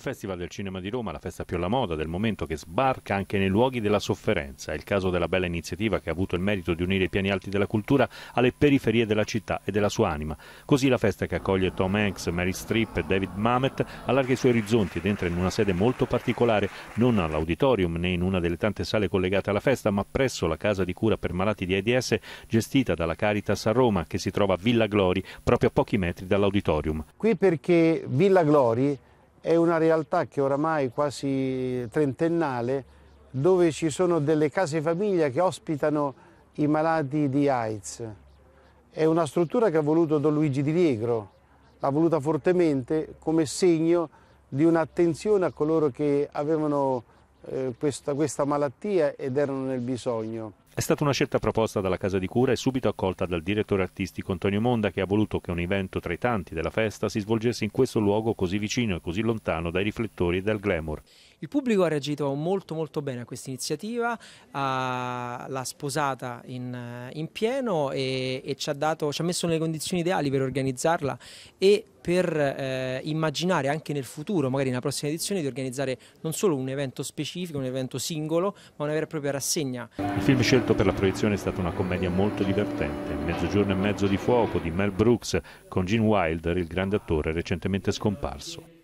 Il Festival del Cinema di Roma, la festa più alla moda del momento che sbarca anche nei luoghi della sofferenza. È il caso della bella iniziativa che ha avuto il merito di unire i piani alti della cultura alle periferie della città e della sua anima. Così la festa che accoglie Tom Hanks, Mary Streep e David Mamet allarga i suoi orizzonti ed entra in una sede molto particolare, non all'auditorium né in una delle tante sale collegate alla festa, ma presso la casa di cura per malati di AIDS gestita dalla Caritas a Roma che si trova a Villa Glori, proprio a pochi metri dall'auditorium. Qui perché Villa Glori è una realtà che oramai è quasi trentennale, dove ci sono delle case famiglia che ospitano i malati di AIDS. È una struttura che ha voluto Don Luigi Di Riegro, l'ha voluta fortemente come segno di un'attenzione a coloro che avevano eh, questa, questa malattia ed erano nel bisogno. È stata una scelta proposta dalla casa di cura e subito accolta dal direttore artistico Antonio Monda che ha voluto che un evento tra i tanti della festa si svolgesse in questo luogo così vicino e così lontano dai riflettori e dal glamour. Il pubblico ha reagito molto molto bene a questa iniziativa, l'ha sposata in, in pieno e, e ci, ha dato, ci ha messo nelle condizioni ideali per organizzarla e per eh, immaginare anche nel futuro, magari nella prossima edizione, di organizzare non solo un evento specifico, un evento singolo, ma una vera e propria rassegna. Il film scelto per la proiezione è stata una commedia molto divertente, Mezzogiorno e mezzo di fuoco di Mel Brooks con Gene Wilder, il grande attore recentemente scomparso.